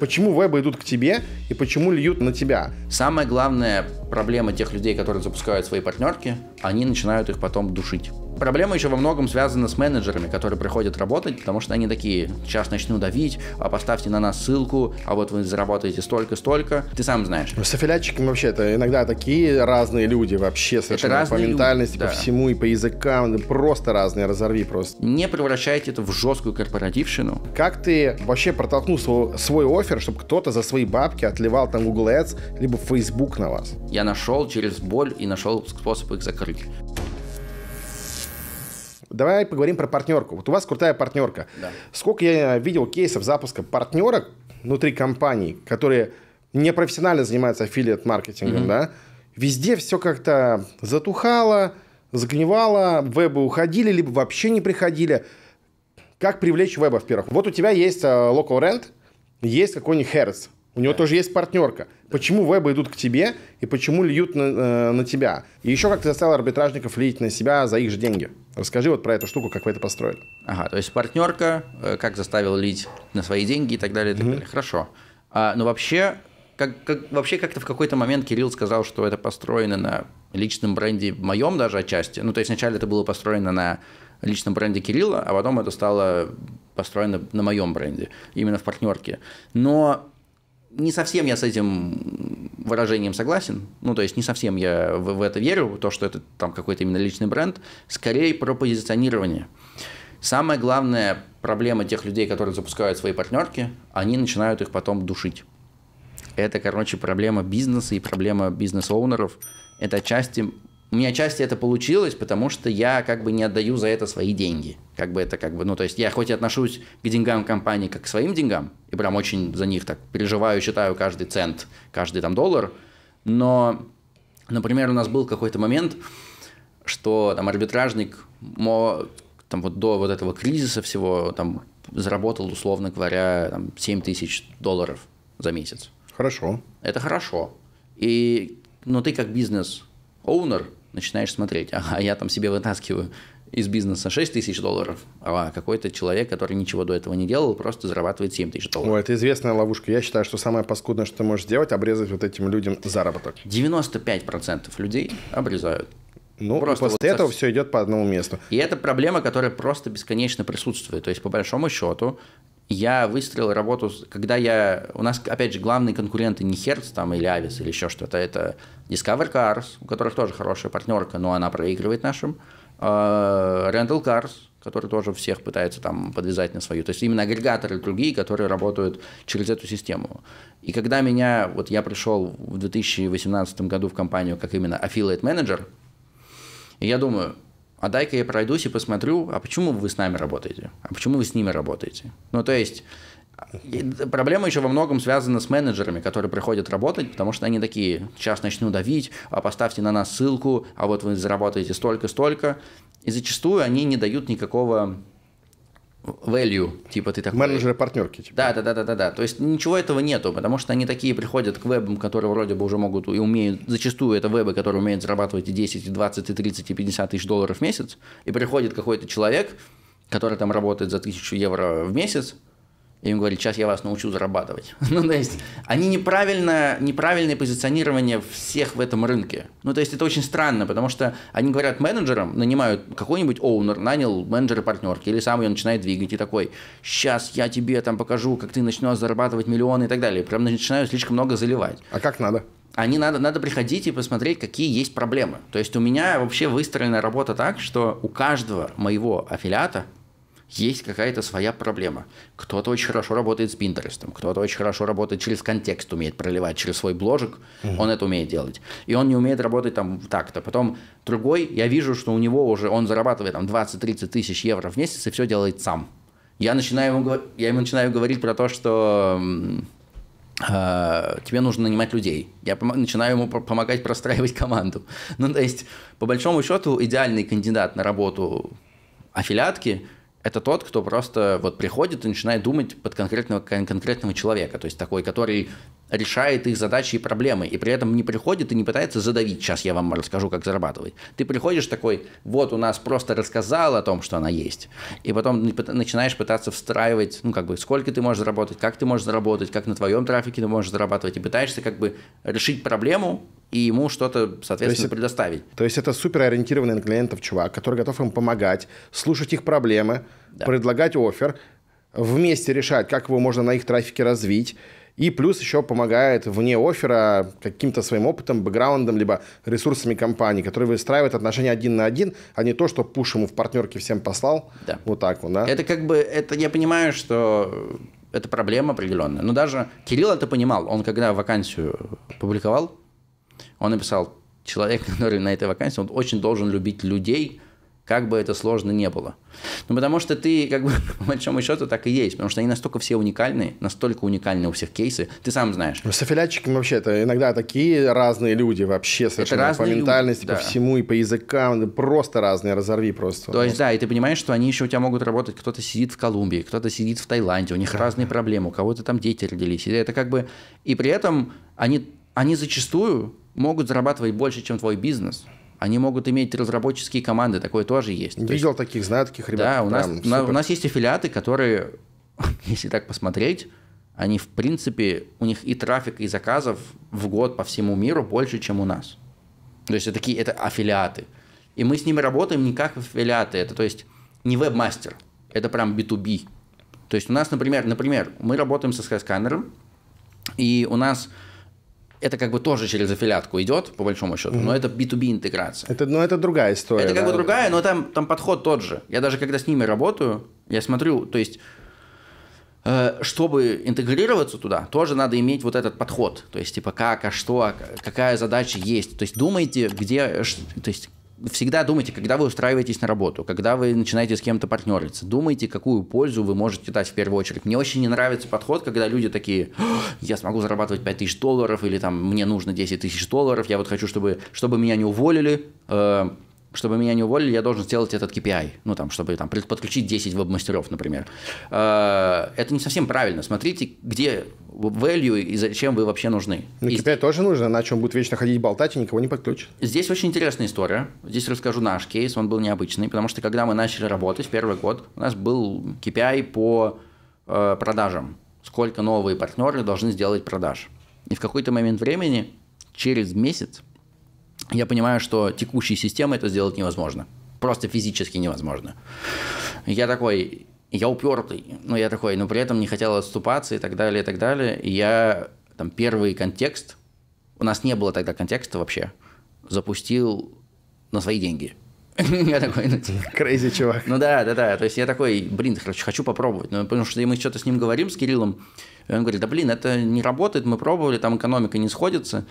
Почему вебы идут к тебе и почему льют на тебя? Самая главная проблема тех людей, которые запускают свои партнерки, они начинают их потом душить. Проблема еще во многом связана с менеджерами, которые приходят работать, потому что они такие, сейчас начну давить, а поставьте на нас ссылку, а вот вы заработаете столько-столько, ты сам знаешь. Ну, с афилятчиками вообще это иногда такие разные люди вообще совершенно это по ментальности, люди, да. по всему и по языкам, просто разные, разорви просто. Не превращайте это в жесткую корпоративщину. Как ты вообще протолкнул свой, свой офер, чтобы кто-то за свои бабки отливал там Google Ads, либо Facebook на вас? Я нашел через боль и нашел способ их закрыть. Давай поговорим про партнерку. Вот у вас крутая партнерка. Да. Сколько я видел кейсов запуска партнерок внутри компаний, которые непрофессионально занимаются аффилиат-маркетингом, mm-hmm. да? Везде все как-то затухало, загнивало, вебы уходили, либо вообще не приходили. Как привлечь веба, во-первых? Вот у тебя есть э, local rent, есть какой-нибудь Hertz. У него тоже есть партнерка. Почему вебы идут к тебе и почему льют на, э, на тебя? И еще как ты заставил арбитражников лить на себя за их же деньги? Расскажи вот про эту штуку, как вы это построили. Ага, то есть партнерка, э, как заставил лить на свои деньги и так далее, и так угу. далее. Хорошо. А, но вообще, как, как, вообще как-то в какой-то момент Кирилл сказал, что это построено на личном бренде моем даже отчасти. Ну, то есть сначала это было построено на личном бренде Кирилла, а потом это стало построено на моем бренде, именно в партнерке. Но не совсем я с этим выражением согласен. Ну, то есть не совсем я в, в это верю, то, что это там какой-то именно личный бренд. Скорее про позиционирование. Самая главная проблема тех людей, которые запускают свои партнерки, они начинают их потом душить. Это, короче, проблема бизнеса и проблема бизнес-оунеров. Это отчасти у меня часть это получилось, потому что я как бы не отдаю за это свои деньги. Как бы это как бы, ну, то есть я хоть и отношусь к деньгам компании как к своим деньгам, и прям очень за них так переживаю, считаю каждый цент, каждый там доллар, но, например, у нас был какой-то момент, что там арбитражник там вот до вот этого кризиса всего там заработал, условно говоря, там, 7 тысяч долларов за месяц. Хорошо. Это хорошо. И, но ну, ты как бизнес-оунер, начинаешь смотреть, ага, я там себе вытаскиваю из бизнеса 6 тысяч долларов, а какой-то человек, который ничего до этого не делал, просто зарабатывает 7 тысяч долларов. О, это известная ловушка. Я считаю, что самое паскудное, что ты можешь сделать, обрезать вот этим людям заработок. 95% людей обрезают. Ну, просто после вот этого со... все идет по одному месту. И это проблема, которая просто бесконечно присутствует. То есть, по большому счету, я выстроил работу, когда я... У нас, опять же, главные конкуренты не Херц там, или Avis или еще что-то, это Discover Cars, у которых тоже хорошая партнерка, но она проигрывает нашим, а, Rental Cars, который тоже всех пытается там подвязать на свою. То есть именно агрегаторы другие, которые работают через эту систему. И когда меня, вот я пришел в 2018 году в компанию как именно affiliate менеджер, и я думаю, а дай-ка я пройдусь и посмотрю, а почему вы с нами работаете, а почему вы с ними работаете. Ну, то есть, проблема еще во многом связана с менеджерами, которые приходят работать, потому что они такие, сейчас начну давить, а поставьте на нас ссылку, а вот вы заработаете столько-столько. И зачастую они не дают никакого value, типа ты такой. Менеджеры партнерки. Типа. Да, да, да, да, да, да. То есть ничего этого нету, потому что они такие приходят к вебам, которые вроде бы уже могут и умеют, зачастую это вебы, которые умеют зарабатывать и 10, и 20, и 30, и 50 тысяч долларов в месяц, и приходит какой-то человек, который там работает за тысячу евро в месяц, и им говорили, сейчас я вас научу зарабатывать. ну, то есть, они неправильно, неправильное позиционирование всех в этом рынке. Ну, то есть, это очень странно, потому что они говорят менеджерам, нанимают какой-нибудь оунер, нанял менеджера партнерки, или сам ее начинает двигать и такой, сейчас я тебе там покажу, как ты начнешь зарабатывать миллионы и так далее. Прям начинают слишком много заливать. А как надо? они надо, надо приходить и посмотреть, какие есть проблемы. То есть у меня вообще выстроена работа так, что у каждого моего аффилиата есть какая-то своя проблема. Кто-то очень хорошо работает с Пинтерестом, кто-то очень хорошо работает через контекст, умеет проливать через свой бложек, mm-hmm. он это умеет делать. И он не умеет работать там так-то. Потом другой, я вижу, что у него уже, он зарабатывает там 20-30 тысяч евро в месяц и все делает сам. Я, начинаю ему, я ему начинаю говорить про то, что э, тебе нужно нанимать людей. Я начинаю ему помогать простраивать команду. Ну, то есть, по большому счету, идеальный кандидат на работу аффилиатки это тот, кто просто вот приходит и начинает думать под конкретного, конкретного человека, то есть такой, который решает их задачи и проблемы, и при этом не приходит и не пытается задавить, сейчас я вам расскажу, как зарабатывать. Ты приходишь такой, вот у нас просто рассказал о том, что она есть, и потом начинаешь пытаться встраивать, ну, как бы, сколько ты можешь заработать, как ты можешь заработать, как на твоем трафике ты можешь зарабатывать, и пытаешься, как бы, решить проблему, и ему что-то, соответственно, то есть, предоставить. То есть это супер ориентированный на клиентов чувак, который готов им помогать, слушать их проблемы, да. предлагать офер, вместе решать, как его можно на их трафике развить, и плюс еще помогает вне оффера каким-то своим опытом, бэкграундом, либо ресурсами компании, которые выстраивают отношения один на один, а не то, что пуш ему в партнерке всем послал. Да. Вот так вот, да? Это как бы, это я понимаю, что это проблема определенная. Но даже Кирилл это понимал. Он когда вакансию публиковал, он написал, человек, который на этой вакансии, он очень должен любить людей, как бы это сложно не было. Ну, потому что ты, как бы, по большому счету, так и есть, потому что они настолько все уникальные, настолько уникальные у всех кейсы, ты сам знаешь. Ну, с афилятчиками вообще это иногда такие разные люди вообще совершенно это разные по ментальности, люди, да. по всему и по языкам, просто разные, разорви просто. То есть, да, и ты понимаешь, что они еще у тебя могут работать, кто-то сидит в Колумбии, кто-то сидит в Таиланде, у них да. разные проблемы, у кого-то там дети родились, и это как бы, и при этом они, они зачастую могут зарабатывать больше, чем твой бизнес – они могут иметь разработческие команды, такое тоже есть. Видел То есть, таких, знаю таких ребят. Да, у нас, на, у нас есть аффилиаты, которые, если так посмотреть, они, в принципе, у них и трафик, и заказов в год по всему миру больше, чем у нас. То есть это такие, это аффилиаты. И мы с ними работаем не как аффилиаты, это то есть не веб-мастер, это прям B2B. То есть у нас, например, например, мы работаем со скайсканером, и у нас это как бы тоже через аффилиатку идет, по большому счету, mm-hmm. но это B2B интеграция. Это, но это другая история. Это как бы другая, но там, там подход тот же. Я даже когда с ними работаю, я смотрю, то есть э, чтобы интегрироваться туда, тоже надо иметь вот этот подход. То есть, типа, как, а что, а какая задача есть. То есть, думайте, где, то есть, всегда думайте, когда вы устраиваетесь на работу, когда вы начинаете с кем-то партнериться, думайте, какую пользу вы можете дать в первую очередь. Мне очень не нравится подход, когда люди такие, я смогу зарабатывать 5 тысяч долларов, или там мне нужно 10 тысяч долларов, я вот хочу, чтобы, чтобы меня не уволили, э, чтобы меня не уволили, я должен сделать этот KPI, ну, там, чтобы там, подключить 10 веб-мастеров, например. Э, это не совсем правильно. Смотрите, где value и зачем вы вообще нужны. Ну, KPI и... тоже нужно, иначе он будет вечно ходить болтать и никого не подключит. Здесь очень интересная история. Здесь расскажу наш кейс, он был необычный, потому что когда мы начали работать первый год, у нас был KPI по э, продажам. Сколько новые партнеры должны сделать продаж. И в какой-то момент времени, через месяц, я понимаю, что текущей системой это сделать невозможно. Просто физически невозможно. Я такой, я упертый, но ну, я такой, но при этом не хотел отступаться и так далее, и так далее. И я там первый контекст, у нас не было тогда контекста вообще, запустил на свои деньги. Я такой, ну, крейзи типа, чувак. Ну да, да, да. То есть я такой, блин, короче, хочу попробовать. Ну, потому что мы что-то с ним говорим, с Кириллом. И он говорит, да блин, это не работает, мы пробовали, там экономика не сходится.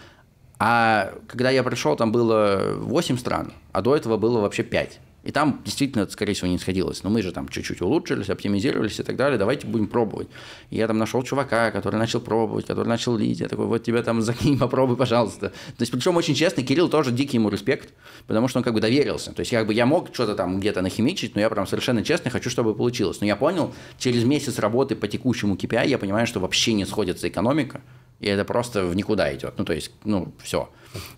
А когда я пришел, там было 8 стран, а до этого было вообще 5. И там действительно, скорее всего, не сходилось. Но мы же там чуть-чуть улучшились, оптимизировались и так далее. Давайте будем пробовать. И я там нашел чувака, который начал пробовать, который начал лить. Я такой, вот тебя там закинь, попробуй, пожалуйста. То есть, причем очень честно, Кирилл тоже дикий ему респект, потому что он как бы доверился. То есть, как бы я мог что-то там где-то нахимичить, но я прям совершенно честно хочу, чтобы получилось. Но я понял, через месяц работы по текущему KPI а я понимаю, что вообще не сходится экономика и это просто в никуда идет. Ну, то есть, ну, все.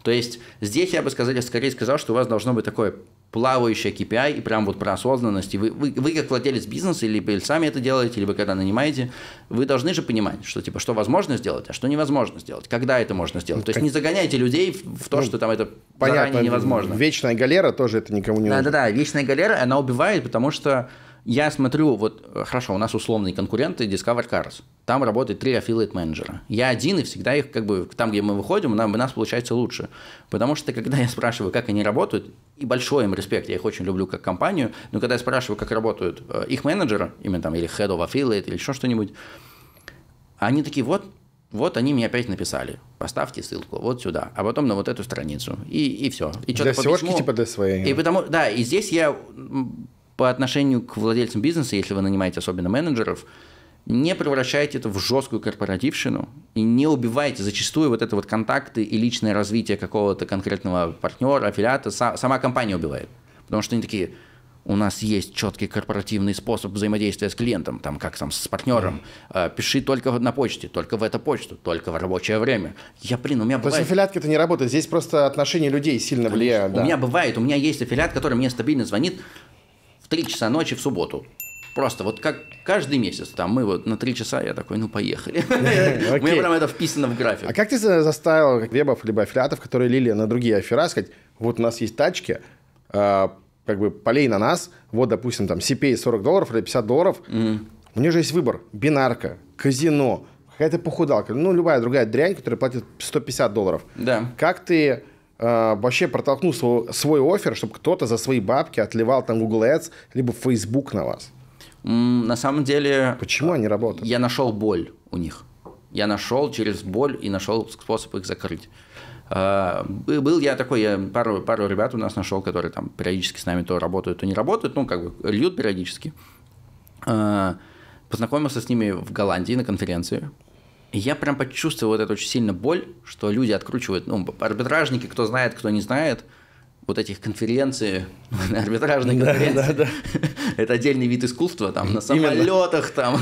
То есть, здесь я бы сказал, скорее сказал, что у вас должно быть такое плавающее KPI и прям вот про осознанность. И вы, вы, вы как владелец бизнеса, или вы сами это делаете, либо когда нанимаете, вы должны же понимать, что типа что возможно сделать, а что невозможно сделать, когда это можно сделать. Ну, То как... есть не загоняйте людей в, в то, ну, что там это понятно, невозможно. Вечная галера тоже это никому не да, нужно. Да-да-да, вечная галера, она убивает, потому что я смотрю, вот э, хорошо, у нас условные конкуренты Discover Cars. Там работает три affiliate менеджера. Я один, и всегда их, как бы, там, где мы выходим, у нас, у нас получается лучше. Потому что, когда я спрашиваю, как они работают, и большой им респект, я их очень люблю как компанию, но когда я спрашиваю, как работают э, их менеджеры, именно там, или head of affiliate, или еще что-нибудь, они такие, вот, вот они мне опять написали, поставьте ссылку вот сюда, а потом на вот эту страницу, и, и все. И для seo типа для своей. И потому, да, и здесь я по отношению к владельцам бизнеса, если вы нанимаете особенно менеджеров, не превращайте это в жесткую корпоративщину и не убивайте зачастую вот это вот контакты и личное развитие какого-то конкретного партнера, аффилиата, сама компания убивает. Потому что они такие, у нас есть четкий корпоративный способ взаимодействия с клиентом, там как там с партнером, mm. пиши только на почте, только в эту почту, только в рабочее время. Я, блин, у меня бывает... То есть аффилиатка это не работает, здесь просто отношения людей сильно Конечно. влияют. Да. У меня бывает, у меня есть аффилиат, который мне стабильно звонит, 3 часа ночи в субботу. Просто вот как каждый месяц, там мы вот на три часа, я такой, ну поехали. У меня прям это вписано в график. А как ты заставил вебов либо аффилиатов, которые лили на другие афера, сказать, вот у нас есть тачки, а, как бы полей на нас, вот, допустим, там CPA 40 долларов или 50 долларов, у нее же есть выбор, бинарка, казино, какая-то похудалка, ну, любая другая дрянь, которая платит 150 долларов. Да. Как ты а, вообще протолкнул свой, свой офер, чтобы кто-то за свои бабки отливал там Google Ads, либо Facebook на вас? На самом деле... Почему они работают? Я нашел боль у них. Я нашел через боль и нашел способ их закрыть. А, был я такой, я пару, пару ребят у нас нашел, которые там периодически с нами то работают, то не работают, ну, как бы льют периодически. А, познакомился с ними в Голландии на конференции я прям почувствовал вот эту очень сильно боль, что люди откручивают, ну, арбитражники, кто знает, кто не знает – вот этих конференций, арбитражных конференций, это отдельный вид искусства, там на самолетах, там,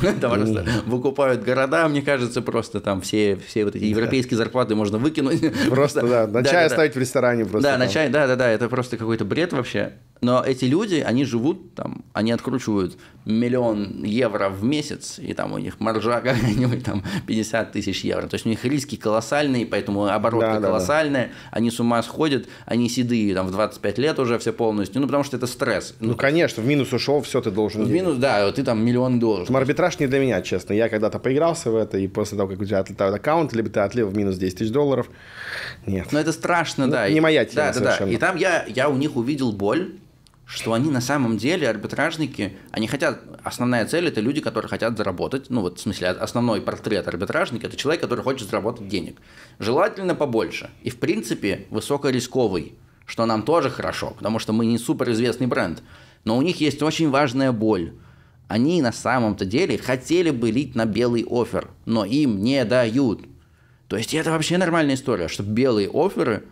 выкупают города, мне кажется, просто там все, все вот эти европейские зарплаты можно выкинуть. Просто, да, на чай оставить в ресторане просто. Да, на чай, да-да-да, это просто какой-то бред вообще. Но эти люди, они живут там, они откручивают миллион евро в месяц, и там у них маржа какая-нибудь там 50 тысяч евро. То есть у них риски колоссальные, поэтому обороты да, колоссальные, да, да. они с ума сходят, они седые там в 25 лет уже все полностью, ну, потому что это стресс. Ну, ну конечно, в минус ушел, все ты должен. В делать. минус, да, ты там миллион должен. Там арбитраж не для меня, честно. Я когда-то поигрался в это, и после того, как у тебя отлетают аккаунт, либо ты отлил в минус 10 тысяч долларов, нет. Ну это страшно, ну, да. Не моя тема да, совершенно. Да, да. И там я, я у них увидел боль, что они на самом деле, арбитражники, они хотят, основная цель это люди, которые хотят заработать, ну вот в смысле а, основной портрет арбитражника это человек, который хочет заработать денег. Желательно побольше. И в принципе высокорисковый что нам тоже хорошо, потому что мы не суперизвестный бренд. Но у них есть очень важная боль. Они на самом-то деле хотели бы лить на белый офер, но им не дают. То есть это вообще нормальная история, что белые оферы,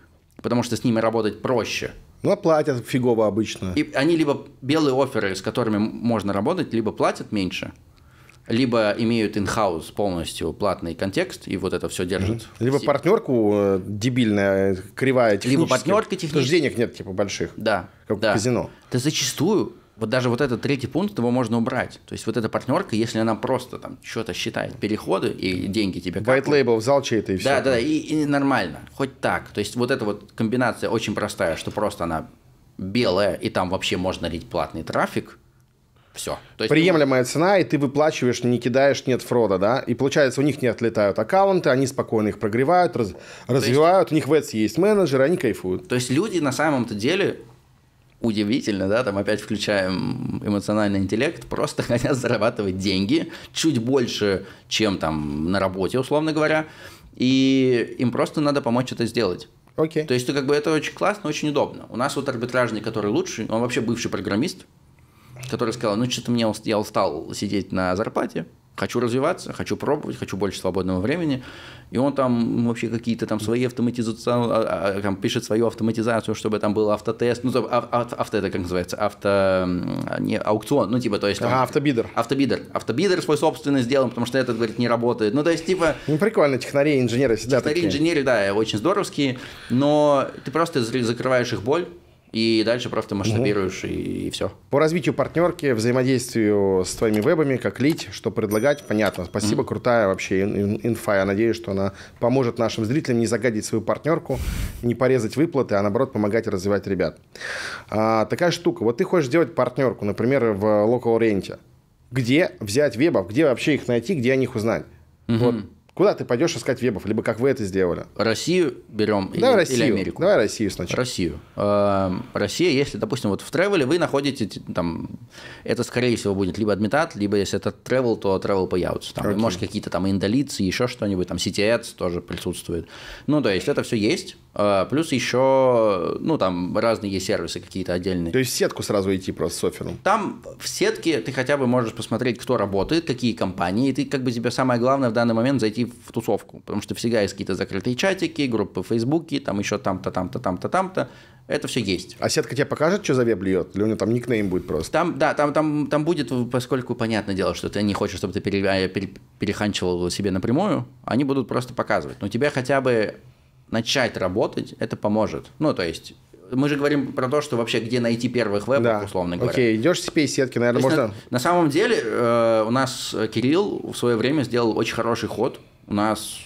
потому что с ними работать проще. Ну, а платят фигово обычно. И они либо белые оферы, с которыми можно работать, либо платят меньше, либо имеют in-house полностью платный контекст, и вот это все держит. Mm-hmm. Либо партнерку э, дебильная, кривая технически. Либо партнерка технически. денег нет, типа, больших. Да. Как да. казино. Да зачастую вот даже вот этот третий пункт, его можно убрать. То есть вот эта партнерка, если она просто там что-то считает, переходы и деньги тебе как White label взял чей-то и все. Да, да, и, и нормально, хоть так. То есть вот эта вот комбинация очень простая, что просто она белая, и там вообще можно лить платный трафик, все. То есть ну, Приемлемая ты... цена, и ты выплачиваешь, не кидаешь, нет фрода, да? И получается, у них не отлетают аккаунты, они спокойно их прогревают, раз... развивают, есть... у них в Etsy есть менеджеры, они кайфуют. То есть люди на самом-то деле удивительно, да, там опять включаем эмоциональный интеллект, просто хотят зарабатывать деньги чуть больше, чем там на работе, условно говоря, и им просто надо помочь это сделать. Окей. Okay. То есть, как бы это очень классно, очень удобно. У нас вот арбитражный, который лучший, он вообще бывший программист, который сказал, ну что-то мне я устал сидеть на зарплате, хочу развиваться, хочу пробовать, хочу больше свободного времени. И он там вообще какие-то там свои автоматизации, а, а, а, там пишет свою автоматизацию, чтобы там был автотест, ну, авто, это как называется, авто, не, аукцион, ну, типа, то есть... Там, ага, автобидер. Автобидер. Автобидер свой собственный сделан, потому что этот, говорит, не работает. Ну, то есть, типа... Ну, прикольно, технари и инженеры всегда Технари инженеры, да, очень здоровские, но ты просто закрываешь их боль, и дальше просто масштабируешь угу. и, и все. По развитию партнерки, взаимодействию с твоими вебами, как лить, что предлагать, понятно. Спасибо, mm. крутая вообще инфа. Я надеюсь, что она поможет нашим зрителям не загадить свою партнерку, не порезать выплаты, а наоборот помогать развивать ребят. А, такая штука. Вот ты хочешь сделать партнерку, например, в локал ренте. Где взять вебов, где вообще их найти, где о них узнать? Mm -hmm. Вот Куда ты пойдешь искать вебов? Либо как вы это сделали? Россию берем Давай или, Россию. или Америку? Давай Россию сначала. Россию. Эм, Россия, если, допустим, вот в тревеле вы находите, там, это, скорее всего, будет либо адмитат, либо если это тревел, то тревел появится. Там, okay. Может, какие-то там индолицы, еще что-нибудь, там, CTS тоже присутствует. Ну, то есть, это все есть. А, плюс еще, ну, там разные есть сервисы какие-то отдельные. То есть в сетку сразу идти просто с оффером? Там в сетке ты хотя бы можешь посмотреть, кто работает, какие компании, и ты как бы тебе самое главное в данный момент зайти в тусовку, потому что всегда есть какие-то закрытые чатики, группы в Фейсбуке, там еще там-то, там-то, там-то, там-то. Это все есть. А сетка тебе покажет, что за веб льет? Или у него там никнейм будет просто? Там, да, там, там, там будет, поскольку понятное дело, что ты не хочешь, чтобы ты пере, а, пере, переханчивал себе напрямую, они будут просто показывать. Но тебе хотя бы начать работать, это поможет. Ну, то есть, мы же говорим про то, что вообще где найти первых веб да. условно говоря. Окей, идешь с сетки наверное, можно... На, на самом деле, э, у нас Кирилл в свое время сделал очень хороший ход. У нас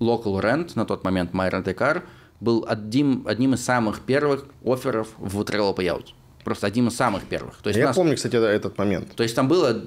Local Rent, на тот момент MyRentACar, был одним, одним из самых первых офферов в Trello Payout. Просто одним из самых первых. То есть Я нас... помню, кстати, этот момент. То есть там было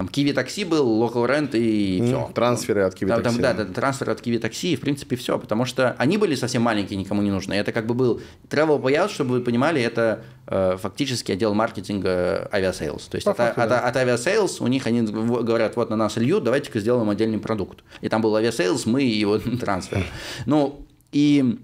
там Киви Такси был, Local Rent и все. Трансферы от Киви Такси. Там, да, да, трансферы от Киви Такси, и, в принципе, все. Потому что они были совсем маленькие, никому не нужны. Это как бы был travel payout, чтобы вы понимали, это э, фактически отдел маркетинга авиасейлс. То есть По от, да. от, от авиасейлс у них они говорят, вот на нас льют, давайте-ка сделаем отдельный продукт. И там был авиасейлс, мы и вот трансфер. Ну, и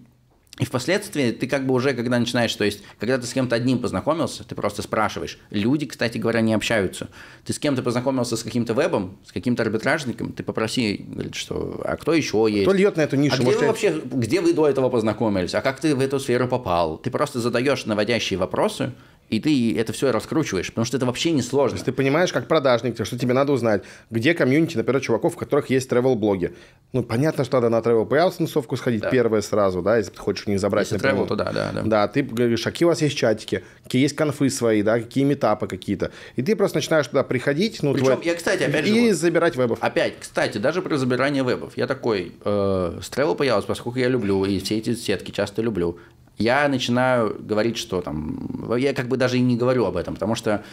и впоследствии ты как бы уже, когда начинаешь, то есть, когда ты с кем-то одним познакомился, ты просто спрашиваешь. Люди, кстати говоря, не общаются. Ты с кем-то познакомился с каким-то вебом, с каким-то арбитражником, ты попроси, говорит, что, а кто еще есть? Кто льет на эту нишу? А где вы вообще, где вы до этого познакомились? А как ты в эту сферу попал? Ты просто задаешь наводящие вопросы, и ты это все раскручиваешь, потому что это вообще не сложно. То есть ты понимаешь, как продажник, что тебе надо узнать, где комьюнити, например, чуваков, в которых есть travel-блоги. Ну, понятно, что надо на travel payouts тусовку сходить да. первое сразу, да, если ты хочешь у них забрать. Если travel, то да, да, да. Да, ты говоришь, а какие у вас есть чатики, какие есть конфы свои, да, какие метапы какие-то. И ты просто начинаешь туда приходить, ну, Причем, твой... я, кстати, опять же... И вот, забирать вебов. Опять, кстати, даже при забирании вебов, я такой, э, с travel payouts, поскольку я люблю, и все эти сетки часто люблю, я начинаю говорить, что там... Я как бы даже и не говорю об этом, потому что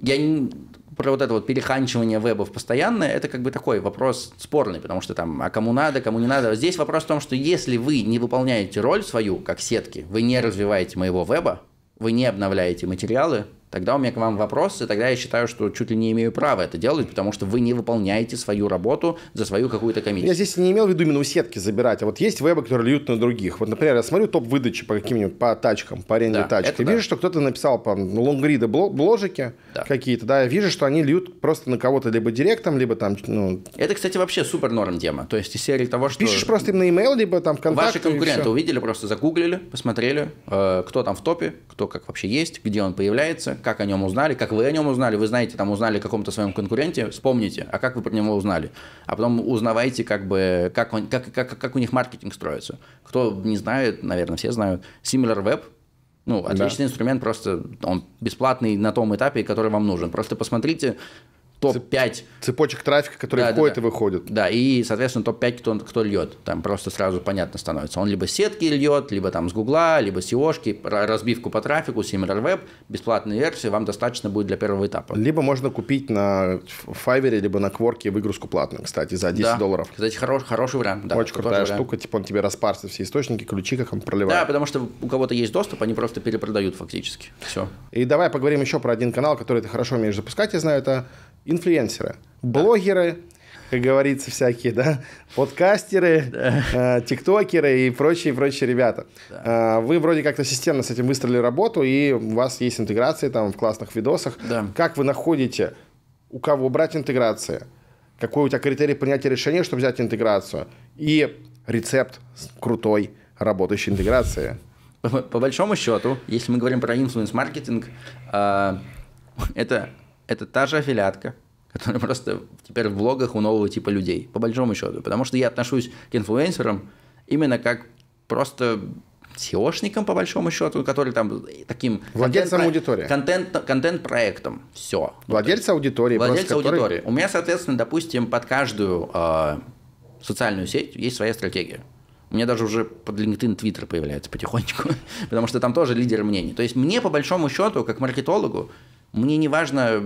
я не, про вот это вот переханчивание вебов постоянное, это как бы такой вопрос спорный, потому что там, а кому надо, кому не надо. Здесь вопрос в том, что если вы не выполняете роль свою, как сетки, вы не развиваете моего веба, вы не обновляете материалы, тогда у меня к вам вопрос, и тогда я считаю, что чуть ли не имею права это делать, потому что вы не выполняете свою работу за свою какую-то комиссию. Я здесь не имел в виду именно у сетки забирать, а вот есть вебы, которые льют на других. Вот, например, я смотрю топ выдачи по каким-нибудь, по тачкам, по аренде да, тачек, и да. что кто-то написал по лонгрида бложики да. какие-то, да, я вижу, что они льют просто на кого-то либо директом, либо там, ну... Это, кстати, вообще супер норм тема, то есть из серии того, что... Пишешь просто им на e-mail, либо там контакты. Ваши конкуренты увидели, просто загуглили, посмотрели, э, кто там в топе, кто как вообще есть, где он появляется, как о нем узнали, как вы о нем узнали, вы знаете, там узнали о каком-то своем конкуренте, вспомните, а как вы про него узнали, а потом узнавайте, как бы, как, он, как, как, как у них маркетинг строится. Кто не знает, наверное, все знают, SimilarWeb, ну, отличный да. инструмент, просто он бесплатный на том этапе, который вам нужен. Просто посмотрите, топ-5. Цепочек трафика, которые да, входят да, да. и выходят. Да, и, соответственно, топ-5, кто, кто льет. Там просто сразу понятно становится. Он либо сетки льет, либо там с Гугла, либо SEO-шки, разбивку по трафику, SimilarWeb, бесплатные версии вам достаточно будет для первого этапа. Либо можно купить на Fiverr, либо на кворке выгрузку платную, кстати, за 10 да. долларов. Кстати, хорош, хороший вариант. Да, Очень крутая штука, вариант. типа он тебе распарсит все источники, ключи, как он проливает. Да, потому что у кого-то есть доступ, они просто перепродают фактически. Все. И давай поговорим еще про один канал, который ты хорошо умеешь запускать, я знаю, это инфлюенсеры, блогеры, как говорится, всякие, да, подкастеры, э, тиктокеры и прочие-прочие ребята. Э, вы вроде как-то системно с этим выстроили работу, и у вас есть интеграции там в классных видосах. Как вы находите, у кого брать интеграции? Какой у тебя критерий принятия решения, чтобы взять интеграцию? И рецепт крутой работающей интеграции. По, большому счету, если мы говорим про инфлюенс-маркетинг, э, это это та же афилятка, которая просто теперь в блогах у нового типа людей, по большому счету. Потому что я отношусь к инфлюенсерам именно как просто сеошником по большому счету, который там таким... Владельцем контент, аудитории. Контент, контент-проектом. Все. Владельца аудитории. Владельца аудитории. Который... У меня, соответственно, допустим, под каждую э, социальную сеть есть своя стратегия. У меня даже уже под LinkedIn Twitter появляется потихонечку, потому что там тоже лидер мнений. То есть мне, по большому счету, как маркетологу, мне не важно,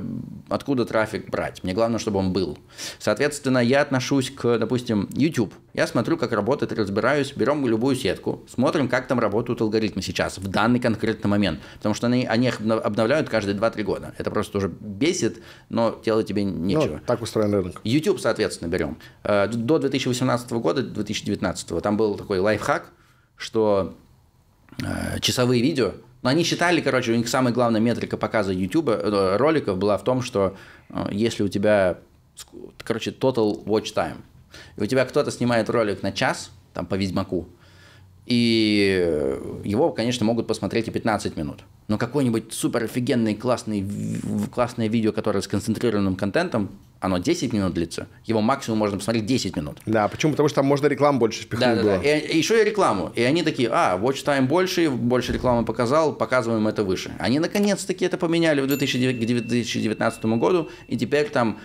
откуда трафик брать. Мне главное, чтобы он был. Соответственно, я отношусь к, допустим, YouTube. Я смотрю, как работает, разбираюсь, берем любую сетку, смотрим, как там работают алгоритмы сейчас, в данный конкретный момент. Потому что они, они их обновляют каждые 2-3 года. Это просто уже бесит, но делать тебе нечего. Ну, так устроен рынок. YouTube, соответственно, берем. Э, до 2018 года, 2019, там был такой лайфхак, что э, часовые видео – но они считали, короче, у них самая главная метрика показа YouTube э, э, роликов была в том, что э, если у тебя, короче, total watch time, и у тебя кто-то снимает ролик на час, там, по Ведьмаку, и его, конечно, могут посмотреть и 15 минут. Но какой-нибудь супер офигенный классный, классное видео, которое с концентрированным контентом, оно 10 минут длится, его максимум можно посмотреть 10 минут. Да, почему? Потому что там можно рекламу больше впихнуть да, да, Да. И, и еще и рекламу. И они такие, а, watch time больше, больше рекламы показал, показываем это выше. Они наконец-таки это поменяли в 2019 году, и теперь там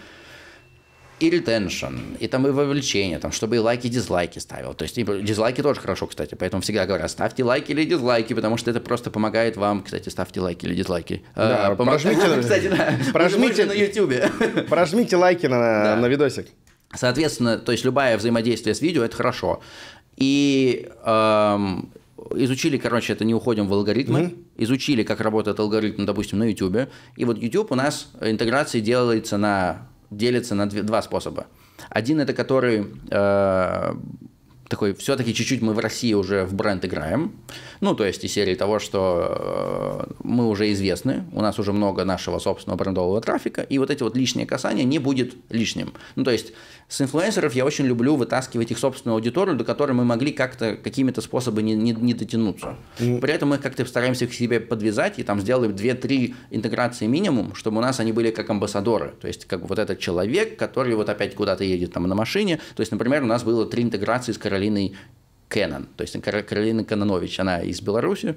и ретеншн, и там и вовлечение, там, чтобы и лайки, и дизлайки ставил. То есть и типа, дизлайки тоже хорошо, кстати, поэтому всегда говорят, ставьте лайки или дизлайки, потому что это просто помогает вам, кстати, ставьте лайки или дизлайки. Да, э, прожмите, кстати, прожмите, на ютюбе. Прожмите лайки на, на видосик. Соответственно, то есть любое взаимодействие с видео – это хорошо. И эм, изучили, короче, это не уходим в алгоритмы, mm-hmm. изучили, как работает алгоритм, допустим, на YouTube. И вот YouTube у нас э, интеграции делается на делится на два способа. Один это который э, такой, все-таки чуть-чуть мы в России уже в бренд играем. Ну, то есть из серии того, что э, мы уже известны, у нас уже много нашего собственного брендового трафика, и вот эти вот лишние касания не будет лишним. Ну, то есть с инфлюенсеров я очень люблю вытаскивать их собственную аудиторию, до которой мы могли как-то какими-то способами не, не, не дотянуться. Ну, При этом мы как-то стараемся их себе подвязать и там сделаем 2-3 интеграции минимум, чтобы у нас они были как амбассадоры. То есть как вот этот человек, который вот опять куда-то едет там на машине. То есть, например, у нас было три интеграции с Каролиной Кеннон, то есть Каролина Кононович, она из Беларуси,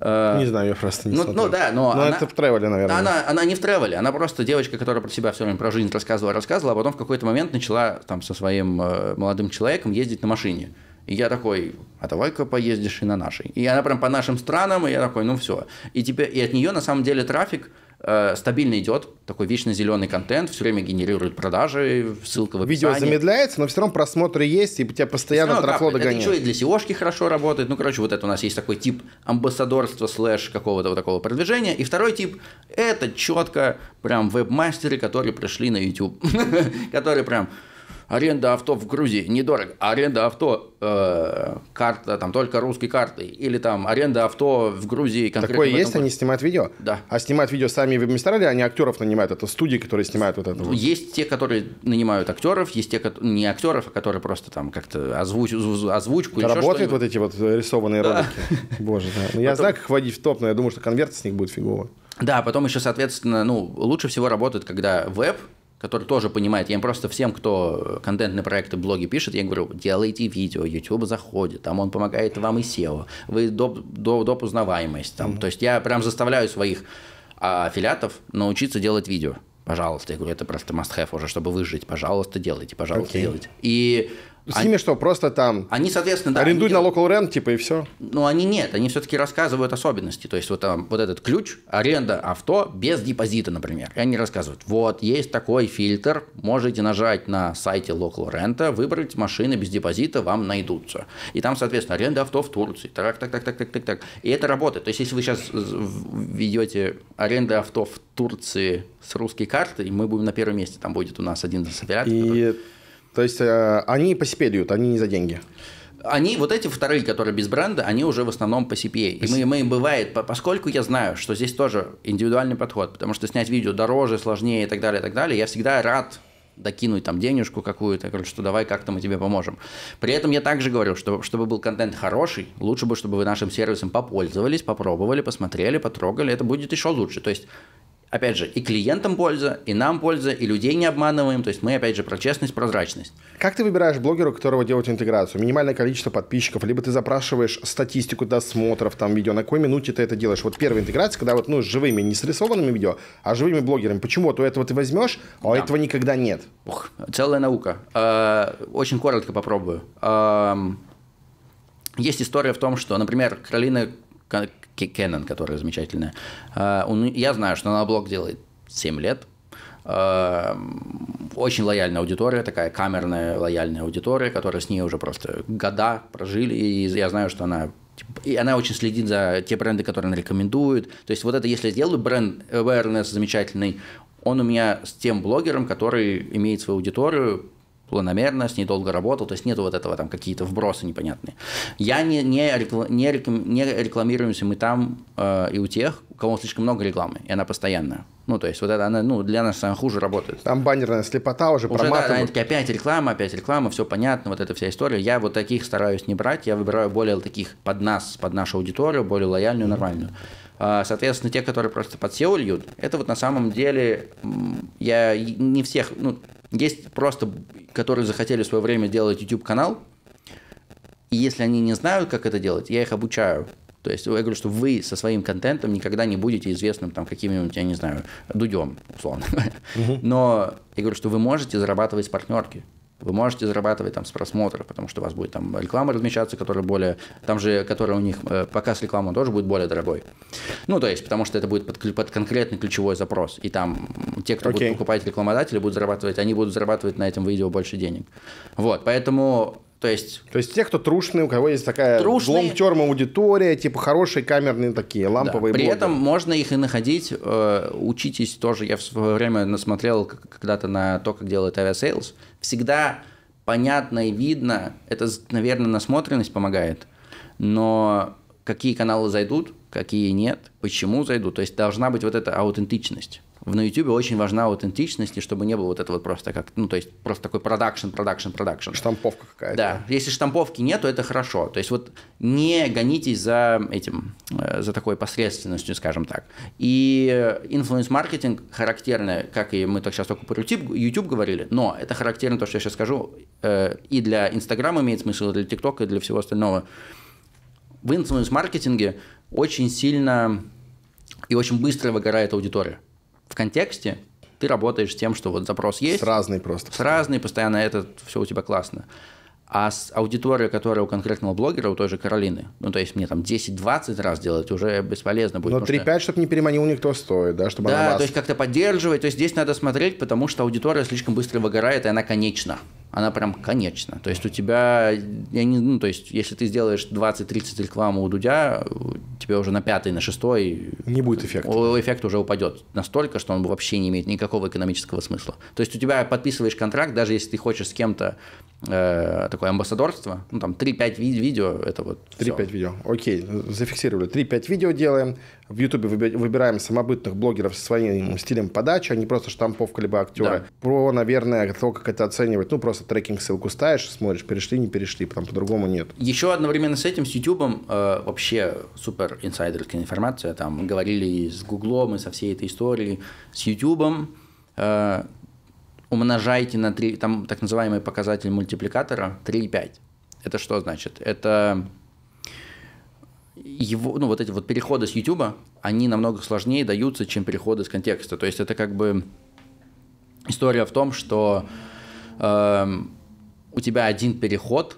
э, не знаю, я просто не ну, смотрел. Ну да, но, но ну, она, это в тревеле, наверное. Она, она не в тревеле, она просто девочка, которая про себя все время про жизнь рассказывала, рассказывала, а потом в какой-то момент начала там со своим э, молодым человеком ездить на машине. И я такой, а давай-ка поездишь и на нашей. И она прям по нашим странам, и я такой, ну все. И теперь и от нее на самом деле трафик Э, стабильно идет, такой вечно зеленый контент, все время генерирует продажи, ссылка в описании. Видео замедляется, но все равно просмотры есть, и тебя постоянно равно, трафло да, догоняет. Это еще и для seo хорошо работает. Ну, короче, вот это у нас есть такой тип амбассадорства слэш какого-то вот такого продвижения. И второй тип – это четко прям веб-мастеры, которые пришли на YouTube, которые прям аренда авто в Грузии недорого, аренда авто э, карта, там только русской картой, или там аренда авто в Грузии конкретно. Такое есть, году. они снимают видео? Да. А снимают видео сами в Мистер они актеров нанимают? Это студии, которые снимают вот это? Есть те, которые нанимают актеров, есть те, которые не актеров, а которые просто там как-то озвуч... озвучку. работают вот эти вот э, рисованные да. ролики? Боже, да. Ну, я знаю, как вводить в топ, но я думаю, что конверт с них будет фигово. Да, потом еще, соответственно, ну, лучше всего работает, когда веб который тоже понимает, я им просто всем, кто э, контентные проекты, блоги пишет, я говорю, делайте видео, YouTube заходит, там он помогает вам и SEO, вы доп, доп, доп узнаваемость, там, mm-hmm. то есть я прям заставляю своих а, аффилиатов научиться делать видео, пожалуйста, я говорю, это просто must-have уже, чтобы выжить, пожалуйста, делайте, пожалуйста, okay. делайте. И с они, ними что, просто там... Они, соответственно, да. Арендуют они, на local rent, типа, и все? Ну, они нет, они все-таки рассказывают особенности. То есть, вот там, вот этот ключ, аренда авто без депозита, например. И они рассказывают, вот, есть такой фильтр, можете нажать на сайте local rent, выбрать машины без депозита, вам найдутся. И там, соответственно, аренда авто в Турции, так, так, так, так, так, так, так. И это работает. То есть, если вы сейчас ведете аренда авто в Турции с русской карты, мы будем на первом месте, там будет у нас один из операторов. И который то есть э, они по CPA дают, они не за деньги. Они, вот эти вторые, которые без бренда, они уже в основном по CPA. и мы, мы им бывает, поскольку я знаю, что здесь тоже индивидуальный подход, потому что снять видео дороже, сложнее и так далее, и так далее, я всегда рад докинуть там денежку какую-то, говорю, что давай как-то мы тебе поможем. При этом я также говорю, что чтобы был контент хороший, лучше бы, чтобы вы нашим сервисом попользовались, попробовали, посмотрели, потрогали, это будет еще лучше. То есть опять же, и клиентам польза, и нам польза, и людей не обманываем. То есть мы, опять же, про честность, прозрачность. Как ты выбираешь блогера, у которого делать интеграцию? Минимальное количество подписчиков, либо ты запрашиваешь статистику досмотров, там, видео, на какой минуте ты это делаешь? Вот первая интеграция, когда вот, ну, с живыми, не срисованными видео, а живыми блогерами. Почему? А то этого ты возьмешь, а да. этого никогда нет. Ух, целая наука. Э, очень коротко попробую. Эм, есть история в том, что, например, Каролина Canon, которая замечательная. А, я знаю, что она блог делает 7 лет. А, очень лояльная аудитория, такая камерная лояльная аудитория, которая с ней уже просто года прожили. И я знаю, что она типа, и она очень следит за те бренды, которые она рекомендует. То есть вот это, если я сделаю бренд awareness замечательный, он у меня с тем блогером, который имеет свою аудиторию, планомерно, с ней долго работал, то есть нету вот этого там какие-то вбросы непонятные. Я не, не, рекла, не, реклам, не рекламируемся мы там э, и у тех, у кого слишком много рекламы, и она постоянная. Ну, то есть вот это она, ну, для нас она хуже работает. Там баннерная слепота уже, уже проматывает. Да, они такие, опять реклама, опять реклама, все понятно, вот эта вся история. Я вот таких стараюсь не брать, я выбираю более таких под нас, под нашу аудиторию, более лояльную, нормальную. Mm-hmm. А, соответственно, те, которые просто под SEO льют, это вот на самом деле я не всех, ну, есть просто, которые захотели в свое время делать YouTube-канал, и если они не знают, как это делать, я их обучаю. То есть я говорю, что вы со своим контентом никогда не будете известным там каким-нибудь, я не знаю, дудем, условно. Но я говорю, что вы можете зарабатывать с партнерки вы можете зарабатывать там с просмотров, потому что у вас будет там реклама размещаться, которая более, там же, которая у них, э, показ рекламы тоже будет более дорогой. Ну, то есть, потому что это будет под, под конкретный ключевой запрос, и там те, кто okay. будут покупать рекламодатели, будут зарабатывать, они будут зарабатывать на этом видео больше денег. Вот, поэтому то есть... То есть те, кто трушные, у кого есть такая трушные... long-term аудитория, типа хорошие камерные такие, ламповые да. При блогеры. этом можно их и находить. Э, учитесь тоже. Я в свое время насмотрел когда-то на то, как делают авиасейлс. Всегда понятно и видно. Это, наверное, насмотренность помогает. Но какие каналы зайдут, какие нет, почему зайдут. То есть должна быть вот эта аутентичность в на YouTube очень важна аутентичность, и чтобы не было вот этого вот просто как, ну, то есть просто такой продакшн, продакшн, продакшн. Штамповка какая-то. Да, если штамповки нет, то это хорошо. То есть вот не гонитесь за этим, э, за такой посредственностью, скажем так. И э, инфлюенс-маркетинг характерно, как и мы так сейчас только про YouTube, YouTube говорили, но это характерно то, что я сейчас скажу, э, и для Инстаграма имеет смысл, и для ТикТока, и для всего остального. В инфлюенс-маркетинге очень сильно и очень быстро выгорает аудитория в контексте ты работаешь с тем, что вот запрос есть. С разной просто. С разной, постоянно это все у тебя классно. А с аудиторией, которая у конкретного блогера, у той же Каролины, ну, то есть мне там 10-20 раз делать уже бесполезно будет. Но ну, 3-5, что... чтобы не переманил никто стоит, да, чтобы Да, вас... то есть как-то поддерживать, то есть здесь надо смотреть, потому что аудитория слишком быстро выгорает, и она конечна она прям конечна. То есть у тебя, я не, ну, то есть если ты сделаешь 20-30 рекламу у Дудя, тебе уже на пятый, на шестой... Не будет эффекта. Эффект уже упадет настолько, что он вообще не имеет никакого экономического смысла. То есть у тебя подписываешь контракт, даже если ты хочешь с кем-то Э, такое амбассадорство, ну там 3-5 ви- видео, это вот 3-5 видео, окей, зафиксировали, 3-5 видео делаем, в ютубе выбираем самобытных блогеров со своим стилем подачи, а не просто штамповка либо актера. Да. Про, наверное, то, как это оценивать, ну просто трекинг ссылку ставишь, смотришь, перешли, не перешли, потом по-другому нет. Еще одновременно с этим, с ютубом э, вообще супер инсайдерская информация, там говорили и с гуглом, и со всей этой историей, с ютубом, э, умножаете на 3, там так называемый показатель мультипликатора 3,5. Это что значит? Это его, ну, вот эти вот переходы с YouTube, они намного сложнее даются, чем переходы с контекста. То есть это как бы история в том, что э, у тебя один переход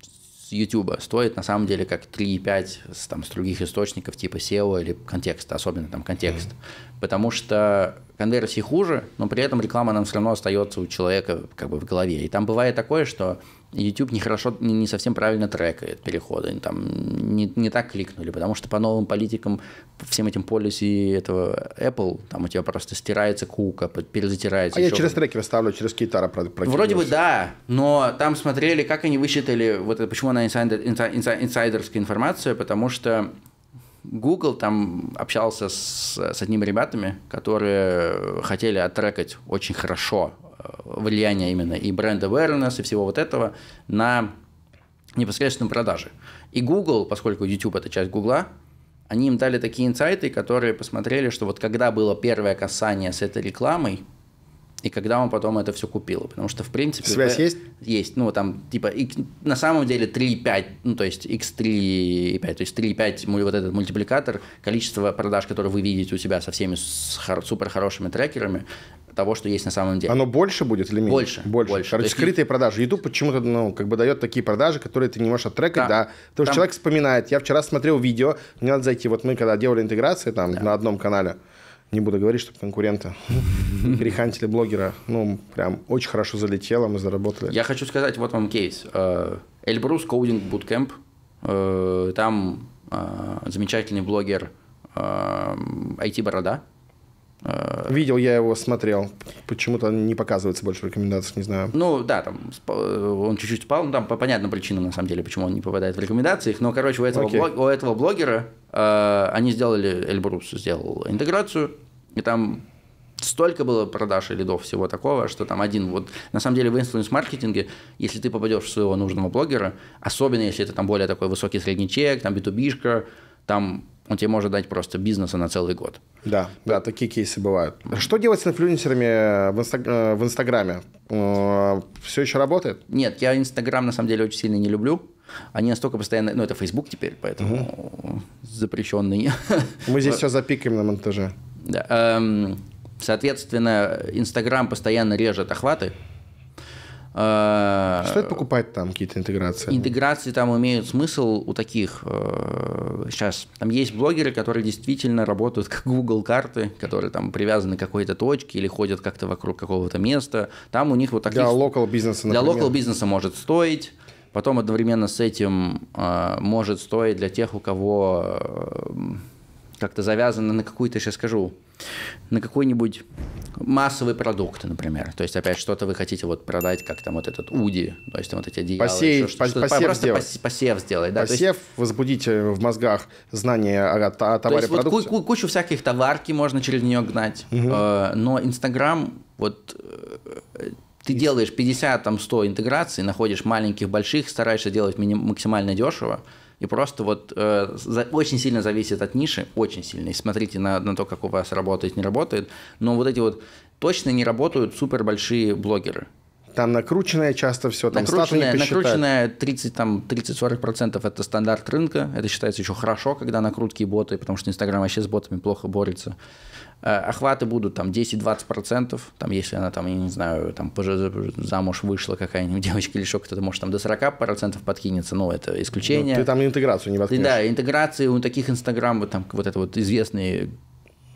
с YouTube стоит на самом деле как 3,5 с, там, с других источников типа SEO или контекста, особенно там контекст. Mm-hmm. Потому что конверсии хуже, но при этом реклама нам все равно остается у человека как бы в голове. И там бывает такое, что YouTube нехорошо, не, не совсем правильно трекает переходы, там не, не так кликнули, потому что по новым политикам, всем этим полиси этого Apple, там у тебя просто стирается кука, перезатирается. А я через трекеры ставлю, через китара прокидываюсь. Вроде бы да, но там смотрели, как они высчитали, вот это, почему она инсайдер, инсайдерская информация, потому что Google там общался с, с одними ребятами, которые хотели оттрекать очень хорошо э, влияние именно и бренда awareness и всего вот этого на непосредственные продажи. И Google, поскольку YouTube это часть Google, они им дали такие инсайты, которые посмотрели, что вот когда было первое касание с этой рекламой, и когда он потом это все купил. Потому что, в принципе... Связь это... есть? Есть. Ну, там, типа, и, на самом деле 3,5, ну, то есть x3,5, то есть 3,5 вот этот мультипликатор, количество продаж, которые вы видите у себя со всеми хор- супер хорошими трекерами, того, что есть на самом деле. Оно больше будет или меньше? Больше. Больше. больше. Короче, есть... скрытые продажи. YouTube почему-то, ну, как бы дает такие продажи, которые ты не можешь оттрекать, да. да. Потому что человек вспоминает. Я вчера смотрел видео, мне надо зайти, вот мы когда делали интеграцию там да. на одном канале, не буду говорить, чтобы конкуренты перехантили блогера. Ну, прям очень хорошо залетело, мы заработали. Я хочу сказать, вот вам кейс. Э, Эльбрус Коудинг Буткэмп. Там э, замечательный блогер IT-борода, э, Э, Видел я его, смотрел. Почему-то не показывается больше в рекомендациях, не знаю. Ну да, там он чуть-чуть спал, ну там по понятным причинам на самом деле, почему он не попадает в рекомендациях. Но, короче, у этого, okay. блог, у этого блогера э, они сделали, Эльбрус сделал интеграцию, и там столько было продаж и лидов всего такого, что там один, вот на самом деле в инфлюенс-маркетинге, если ты попадешь в своего нужного блогера, особенно если это там более такой высокий средний чек, там битубишка, там он тебе может дать просто бизнеса на целый год. Да, да, такие кейсы бывают. Что делать с инфлюенсерами э, в, инстаг... Э, в Инстаграме? Э, все еще работает? Нет, я Инстаграм на самом деле очень сильно не люблю. Они настолько постоянно... Ну, это Facebook теперь, поэтому угу. запрещенный. Мы здесь все запикаем на монтаже. Да. Эм, соответственно, Инстаграм постоянно режет охваты. А, что Стоит покупать там какие-то интеграции? Интеграции там имеют смысл у таких. Э, сейчас там есть блогеры, которые действительно работают как Google карты, которые там привязаны к какой-то точке или ходят как-то вокруг какого-то места. Там у них вот так. Для локал бизнеса, Для локал бизнеса может стоить. Потом одновременно с этим э, может стоить для тех, у кого э, как-то завязано на какую-то, сейчас скажу, на какой-нибудь массовый продукт, например. То есть, опять, что-то вы хотите вот продать, как там вот этот уди, то есть, вот эти одеяла. Посеять, еще, по, что посев просто сделать. посев сделать, да. Посев, есть, возбудить э, в мозгах знания о, о товаре, то есть, продукции. Вот, кучу всяких товарки можно через нее гнать, угу. э, но Инстаграм вот э, ты делаешь 50, там, 100 интеграций, находишь маленьких, больших, стараешься делать максимально дешево, и просто вот э, за, очень сильно зависит от ниши, очень сильно. И смотрите на, на то, как у вас работает, не работает. Но вот эти вот точно не работают супер большие блогеры. Там накрученное часто все, там накрученное, накрученное 30, там, 30-40% это стандарт рынка, это считается еще хорошо, когда накрутки и боты, потому что Инстаграм вообще с ботами плохо борется. Э, охваты будут там 10-20%, там, если она там, я не знаю, там замуж вышла какая-нибудь девочка или еще кто-то, может, там до 40% подкинется, но это исключение. Ну, ты там интеграцию не воткнешь. Да, интеграции у таких инстаграмов, там вот это вот известные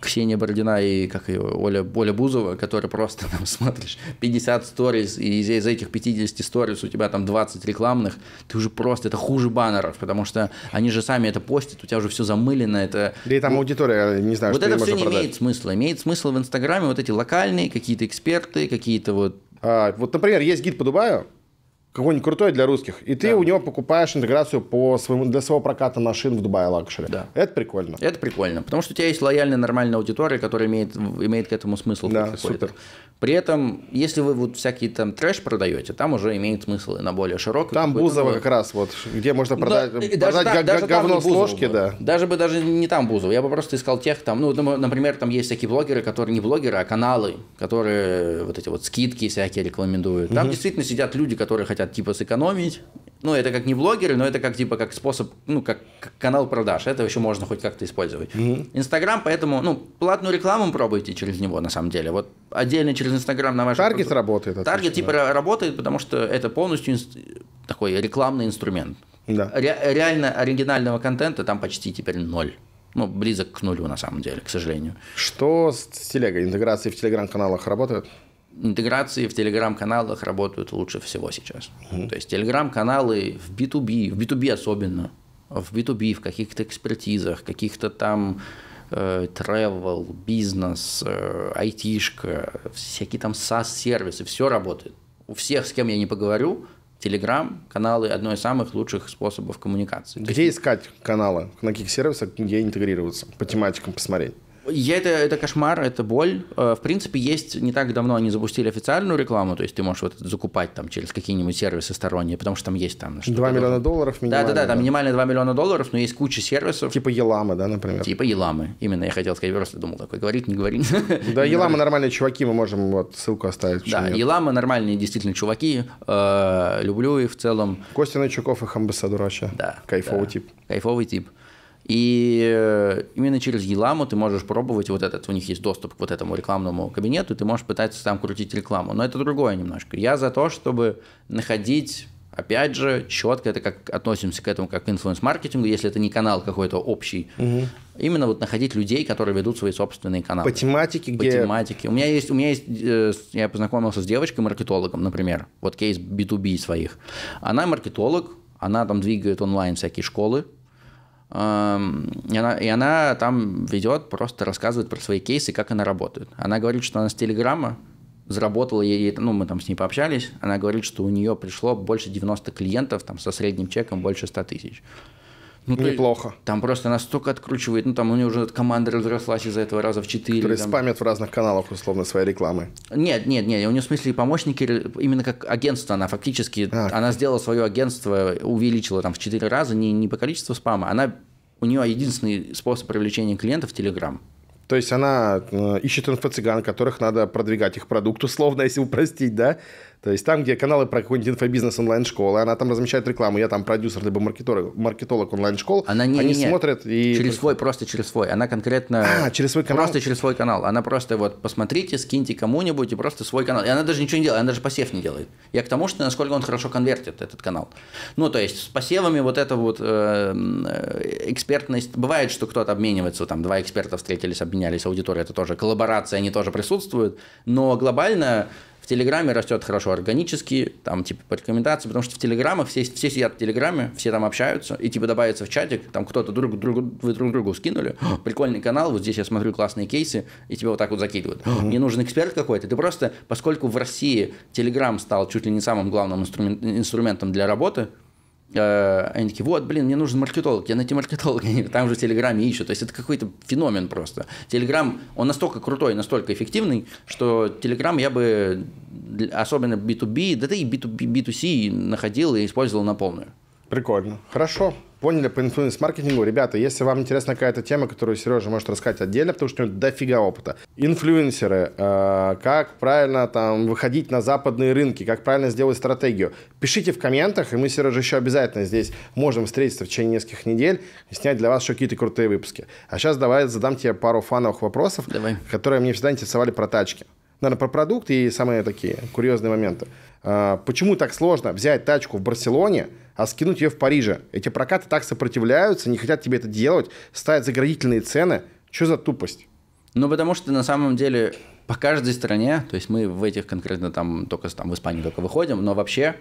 Ксения Бородина и как ее, Оля, Оля Бузова, которые просто там смотришь 50 сториз, и из, из этих 50 сториз у тебя там 20 рекламных, ты уже просто, это хуже баннеров, потому что они же сами это постят, у тебя уже все замылено, это... Да и там аудитория, не знаю, вот что это все не продать. имеет смысла. Имеет смысл в Инстаграме вот эти локальные, какие-то эксперты, какие-то вот... А, вот, например, есть гид по Дубаю, какой-нибудь крутой для русских, и ты да. у него покупаешь интеграцию по своему, для своего проката машин в Дубае лакшери. Да. Это прикольно. Это прикольно, потому что у тебя есть лояльная нормальная аудитория, которая имеет, имеет к этому смысл. Да, супер. При этом, если вы вот всякие там трэш продаете, там уже имеет смысл и на более широкий. Там Бузова как раз вот, где можно ну, продать, да, продать даже, г- даже говно с ложки, бы. да. Даже бы даже не там Бузова, я бы просто искал тех там, ну, например, там есть такие блогеры, которые не блогеры, а каналы, которые вот эти вот скидки всякие рекомендуют. Там угу. действительно сидят люди, которые хотят хотят типа сэкономить. Ну, это как не блогеры, но это как типа как способ, ну, как, как канал продаж. Это еще можно хоть как-то использовать. Инстаграм, mm-hmm. поэтому, ну, платную рекламу пробуйте через него, на самом деле. Вот отдельно через Инстаграм на ваш... Таргет продукт... работает. Таргет типа да. работает, потому что это полностью инст... такой рекламный инструмент. Да. Ре- реально оригинального контента там почти теперь ноль. Ну, близок к нулю, на самом деле, к сожалению. Что с телегой? Интеграции в телеграм-каналах работают? интеграции в телеграм-каналах работают лучше всего сейчас. Угу. То есть телеграм-каналы в B2B, в B2B особенно, в B2B, в каких-то экспертизах, каких-то там э, travel, бизнес, э, айтишка, всякие там SaaS-сервисы, все работает. У всех, с кем я не поговорю, Телеграм-каналы – одно из самых лучших способов коммуникации. Где искать каналы? На каких сервисах, где интегрироваться? По тематикам посмотреть. Я это, это кошмар, это боль. Э, в принципе, есть не так давно они запустили официальную рекламу, то есть ты можешь вот закупать там через какие-нибудь сервисы сторонние, потому что там есть там... 2 миллиона долларов минимально. Да-да-да, там минимально 2 миллиона долларов, но есть куча сервисов. Типа Еламы, да, например? Типа Еламы. Именно я хотел сказать, я просто думал такой, говорить, не говорить. Да, Еламы нормальные чуваки, мы можем вот ссылку оставить. Да, Еламы нормальные действительно чуваки, э, люблю их в целом. Костя Найчуков их амбассадор вообще. Да. Кайфовый тип. Кайфовый тип. И э, именно через Еламу ты можешь пробовать вот этот, у них есть доступ к вот этому рекламному кабинету, и ты можешь пытаться там крутить рекламу. Но это другое немножко. Я за то, чтобы находить Опять же, четко это как относимся к этому как к инфлюенс-маркетингу, если это не канал какой-то общий. Угу. Именно вот находить людей, которые ведут свои собственные каналы. По тематике, По где... тематике. У меня есть, у меня есть, э, я познакомился с девочкой-маркетологом, например, вот кейс B2B своих. Она маркетолог, она там двигает онлайн всякие школы, и она, и она там ведет, просто рассказывает про свои кейсы, как она работает. Она говорит, что она с Телеграма заработала ей, ну, мы там с ней пообщались, она говорит, что у нее пришло больше 90 клиентов там со средним чеком больше 100 тысяч. Ну, Неплохо. Есть, там просто настолько откручивает, ну там у него уже команда разрослась из-за этого раза в четыре. То есть там... спамят в разных каналах условно своей рекламы. Нет, нет, нет, у нее в смысле помощники, именно как агентство, она фактически, а, она как... сделала свое агентство, увеличила там в четыре раза, не, не по количеству спама, она, у нее единственный способ привлечения клиентов – Телеграм. То есть она э, ищет инфо-цыган, которых надо продвигать их продукт, условно, если упростить, да? То есть там, где каналы про какой-нибудь инфобизнес онлайн-школы, она там размещает рекламу, я там продюсер, либо маркетолог, маркетолог онлайн-школ, она не, они не, не. смотрят и... Через свой, просто через свой. Она конкретно... А, через свой канал? Просто через свой канал. Она просто вот посмотрите, скиньте кому-нибудь и просто свой канал. И она даже ничего не делает, она даже посев не делает. Я к тому, что насколько он хорошо конвертит этот канал. Ну, то есть с посевами вот эта вот э, э, экспертность... Бывает, что кто-то обменивается, там два эксперта встретились, обменялись аудитория, это тоже коллаборация, они тоже присутствуют, но глобально Телеграме растет хорошо органически, там, типа, по рекомендации, потому что в Телеграмах все, все сидят в Телеграме, все там общаются, и, типа, добавится в чатик, там кто-то друг другу, вы друг другу скинули, прикольный канал, вот здесь я смотрю классные кейсы, и тебя вот так вот закидывают. Мне нужен эксперт какой-то. Ты просто, поскольку в России Телеграм стал чуть ли не самым главным инструмент, инструментом для работы, Э, они такие, вот, блин, мне нужен маркетолог, я найти маркетолога, там же в Телеграме ищут. То есть это какой-то феномен просто. Телеграм, он настолько крутой, настолько эффективный, что Телеграм я бы, особенно B2B, да ты и B2B, B2C находил и использовал на полную. Прикольно. Хорошо поняли по инфлюенс-маркетингу. Ребята, если вам интересна какая-то тема, которую Сережа может рассказать отдельно, потому что у него дофига опыта. Инфлюенсеры, э, как правильно там выходить на западные рынки, как правильно сделать стратегию. Пишите в комментах, и мы, Сережа, еще обязательно здесь можем встретиться в течение нескольких недель и снять для вас еще какие-то крутые выпуски. А сейчас давай задам тебе пару фановых вопросов, давай. которые мне всегда интересовали про тачки наверное, про продукт и самые такие курьезные моменты. Э, почему так сложно взять тачку в Барселоне, а скинуть ее в Париже. Эти прокаты так сопротивляются, не хотят тебе это делать, ставят заградительные цены. Что за тупость? Ну, потому что на самом деле по каждой стране, то есть мы в этих конкретно там только там в Испании только выходим, но вообще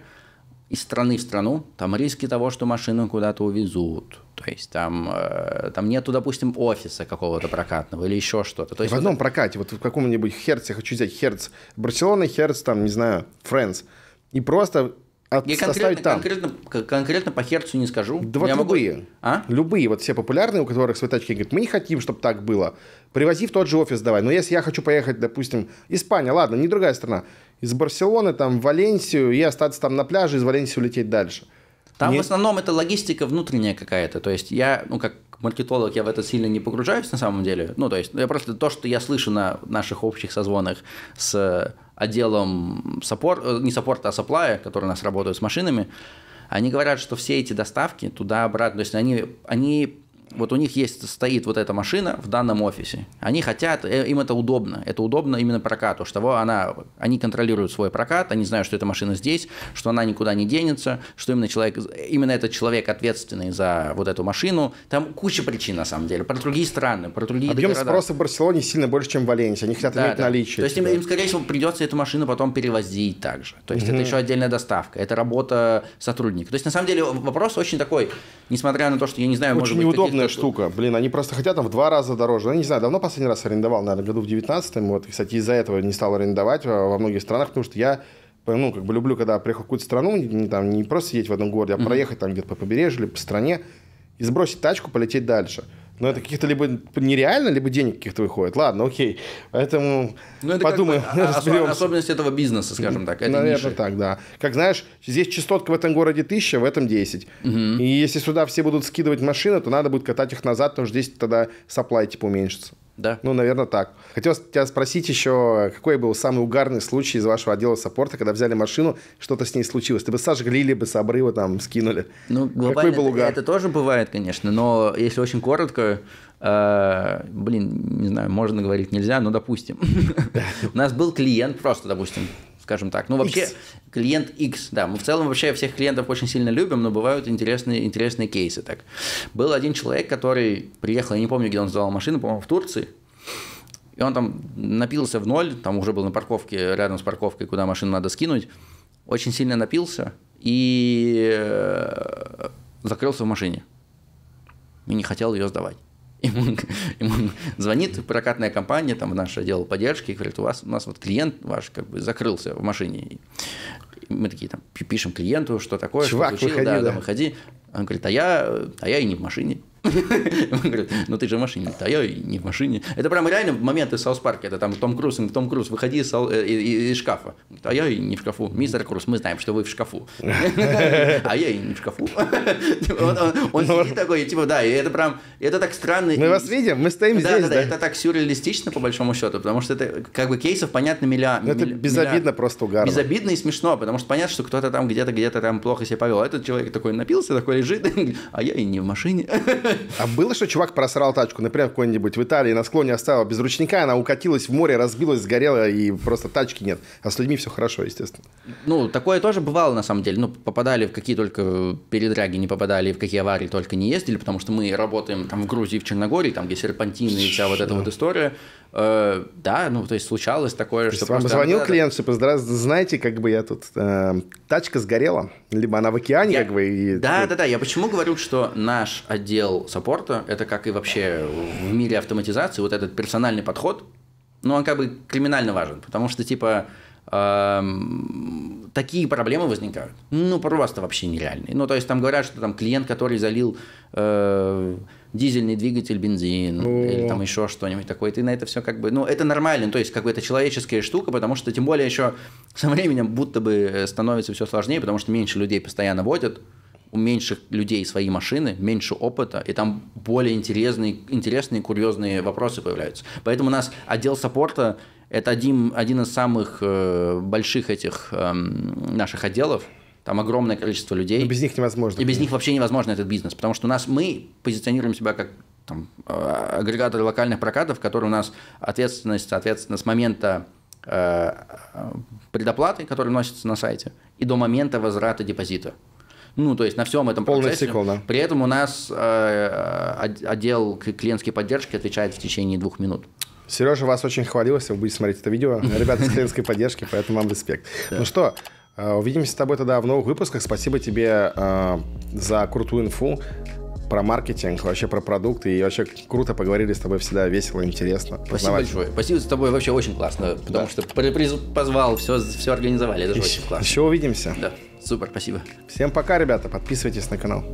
из страны в страну, там риски того, что машину куда-то увезут, то есть там, э, там нету, допустим, офиса какого-то прокатного или еще что-то. То есть, в одном вот... прокате, вот в каком-нибудь Херц, я хочу взять Херц, Барселона, Херц, там, не знаю, Фрэнс, и просто от, я конкретно, там. Конкретно, конкретно по Херцу не скажу. Да вот любые. Могу... А? Любые, вот все популярные, у которых свои тачки, говорят, мы не хотим, чтобы так было. Привози в тот же офис давай. Но если я хочу поехать, допустим, Испания, ладно, не другая страна, из Барселоны там в Валенсию и остаться там на пляже, из Валенсии улететь дальше. Там Нет. в основном это логистика внутренняя какая-то. То есть я, ну, как маркетолог, я в это сильно не погружаюсь на самом деле. Ну, то есть я просто то, что я слышу на наших общих созвонах с отделом саппор, э, не саппорта, а саплая, который у нас работает с машинами, они говорят, что все эти доставки туда-обратно, то есть они, они вот у них есть, стоит вот эта машина в данном офисе. Они хотят, э, им это удобно. Это удобно именно прокату, что она, они контролируют свой прокат, они знают, что эта машина здесь, что она никуда не денется, что именно человек, именно этот человек ответственный за вот эту машину. Там куча причин, на самом деле, про другие страны, про другие Объем города. спроса в Барселоне сильно больше, чем в Валенсии. Они хотят да, иметь да. наличие. То есть им, типа. им, скорее всего, придется эту машину потом перевозить также. То есть угу. это еще отдельная доставка, это работа сотрудника. То есть, на самом деле, вопрос очень такой, несмотря на то, что я не знаю, очень может быть, неудобно огромная штука. Блин, они просто хотят там в два раза дороже. Ну, я не знаю, давно последний раз арендовал, наверное, году в 19-м. Вот, кстати, из-за этого не стал арендовать а, во многих странах, потому что я ну, как бы люблю, когда приехал в какую-то страну, не, там, не просто сидеть в одном городе, а проехать там где-то по побережью или по стране и сбросить тачку, полететь дальше. Но ну, это каких-то либо нереально, либо денег каких-то выходит. Ладно, окей. Поэтому ну, это подумаем, Особенность этого бизнеса, скажем так. Наверное, ниши. так, да. Как знаешь, здесь частотка в этом городе 1000, в этом 10. Угу. И если сюда все будут скидывать машины, то надо будет катать их назад, потому что здесь тогда supply типа уменьшится. Да. Ну, наверное, так. Хотел тебя спросить еще, какой был самый угарный случай из вашего отдела саппорта, когда взяли машину, что-то с ней случилось? Ты бы сожгли, либо с обрыва там скинули. Ну, глобально какой был угар? Это, это тоже бывает, конечно, но если очень коротко, э, блин, не знаю, можно говорить, нельзя, но допустим. У нас был клиент просто, допустим, скажем так. Ну, вообще, X. клиент X, да, мы в целом вообще всех клиентов очень сильно любим, но бывают интересные, интересные кейсы. Так. Был один человек, который приехал, я не помню, где он сдавал машину, по-моему, в Турции, и он там напился в ноль, там уже был на парковке, рядом с парковкой, куда машину надо скинуть, очень сильно напился и э, закрылся в машине. И не хотел ее сдавать. ему, ему звонит прокатная компания, там, в наш отдел поддержки, и говорит, у вас, у нас вот клиент ваш как бы закрылся в машине. И мы такие там пишем клиенту, что такое, Чувак, что случилось, выходи, да, да. да, выходи. Он говорит, а я, э, а я и не в машине. Он говорит, ну ты же в машине. А я не в машине. Это прям реально момент из Саус Парка. Это там Том Круз, Том Круз, выходи э, э, из, шкафа. А я и не в шкафу. Мистер Круз, мы знаем, что вы в шкафу. А я и не в шкафу. Он ну, сидит такой, типа, да, и это прям, это так странно. Мы вас видим, мы стоим здесь. Да, да, это так сюрреалистично, по большому счету, потому что это, как бы, кейсов, понятно, миллиард. Ну, это безобидно просто угарно. Безобидно и смешно, потому что понятно, что кто-то там где-то, где-то там плохо себя повел. А этот человек такой напился, такой лежит, а я и не в машине. А было, что чувак просрал тачку, например, какой-нибудь в Италии на склоне оставил без ручника, она укатилась в море, разбилась, сгорела, и просто тачки нет. А с людьми все хорошо, естественно. Ну, такое тоже бывало, на самом деле. Ну, попадали в какие только передряги не попадали, в какие аварии только не ездили, потому что мы работаем там в Грузии, в Черногории, там, где серпантины и вся вот эта вот история. Э, да, ну, то есть случалось такое, то что вам просто... звонил надо... клиент, что знаете, как бы я тут... Э, тачка сгорела, либо она в океане, я... как бы... И... Да, да, да, я почему говорю, что наш отдел саппорта, это как и вообще в мире автоматизации, вот этот персональный подход, ну, он как бы криминально важен, потому что, типа, эм, такие проблемы возникают. Ну, просто вообще нереальные. Ну, то есть там говорят, что там клиент, который залил... Э, дизельный двигатель, бензин О. или там еще что-нибудь такое. Ты на это все как бы, ну, это нормально, то есть как бы это человеческая штука, потому что тем более еще со временем будто бы э, становится все сложнее, потому что меньше людей постоянно водят, у меньших людей свои машины, меньше опыта, и там более интересные, интересные, курьезные вопросы появляются. Поэтому у нас отдел саппорта – это один, один из самых э, больших этих э, наших отделов – там огромное количество людей. Но без них невозможно. И без них вообще невозможно этот бизнес, потому что у нас мы позиционируем себя как там, э, агрегаторы локальных прокатов, которые у нас ответственность, соответственно, с момента э, э, предоплаты, которая носится на сайте, и до момента возврата депозита. Ну, то есть на всем этом Полный процессе. Цикл, да. При этом у нас э, отдел клиентской поддержки отвечает в течение двух минут. Сережа вас очень хвалилось, если вы будете смотреть это видео. Ребята с клиентской поддержки, поэтому вам респект. Ну что, Э, увидимся с тобой тогда в новых выпусках. Спасибо тебе э, за крутую инфу про маркетинг, вообще про продукты. И вообще круто поговорили с тобой всегда весело, интересно. Спасибо большое. Спасибо с тобой вообще очень классно, потому да. что позвал, все, все организовали. Это еще, очень классно. Еще увидимся. Да, супер, спасибо. Всем пока, ребята. Подписывайтесь на канал.